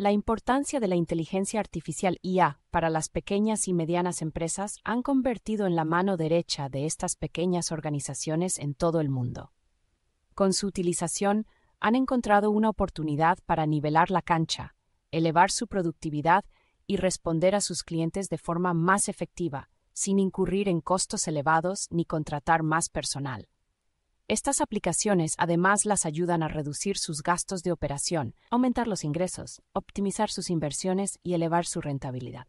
La importancia de la inteligencia artificial IA para las pequeñas y medianas empresas han convertido en la mano derecha de estas pequeñas organizaciones en todo el mundo. Con su utilización, han encontrado una oportunidad para nivelar la cancha, elevar su productividad y responder a sus clientes de forma más efectiva, sin incurrir en costos elevados ni contratar más personal. Estas aplicaciones además las ayudan a reducir sus gastos de operación, aumentar los ingresos, optimizar sus inversiones y elevar su rentabilidad.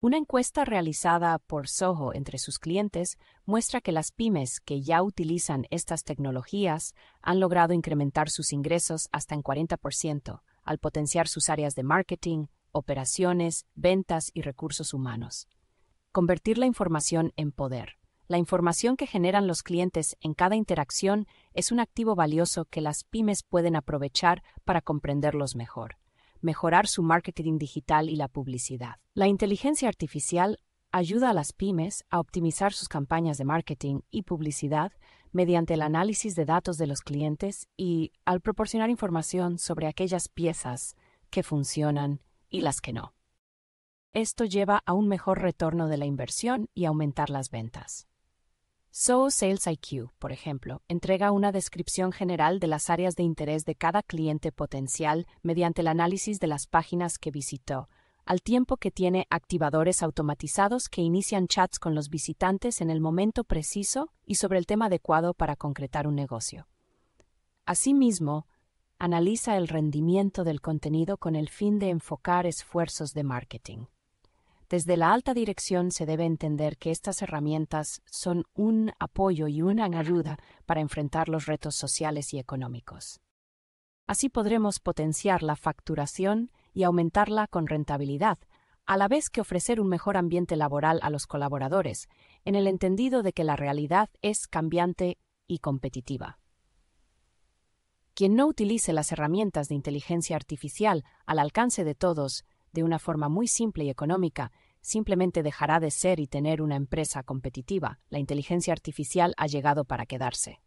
Una encuesta realizada por Soho entre sus clientes muestra que las pymes que ya utilizan estas tecnologías han logrado incrementar sus ingresos hasta en 40% al potenciar sus áreas de marketing, operaciones, ventas y recursos humanos. Convertir la información en poder. La información que generan los clientes en cada interacción es un activo valioso que las pymes pueden aprovechar para comprenderlos mejor, mejorar su marketing digital y la publicidad. La inteligencia artificial ayuda a las pymes a optimizar sus campañas de marketing y publicidad mediante el análisis de datos de los clientes y al proporcionar información sobre aquellas piezas que funcionan y las que no. Esto lleva a un mejor retorno de la inversión y aumentar las ventas. So Sales IQ, por ejemplo, entrega una descripción general de las áreas de interés de cada cliente potencial mediante el análisis de las páginas que visitó, al tiempo que tiene activadores automatizados que inician chats con los visitantes en el momento preciso y sobre el tema adecuado para concretar un negocio. Asimismo, analiza el rendimiento del contenido con el fin de enfocar esfuerzos de marketing. Desde la alta dirección se debe entender que estas herramientas son un apoyo y una ayuda para enfrentar los retos sociales y económicos. Así podremos potenciar la facturación y aumentarla con rentabilidad, a la vez que ofrecer un mejor ambiente laboral a los colaboradores, en el entendido de que la realidad es cambiante y competitiva. Quien no utilice las herramientas de inteligencia artificial al alcance de todos de una forma muy simple y económica, simplemente dejará de ser y tener una empresa competitiva. La inteligencia artificial ha llegado para quedarse.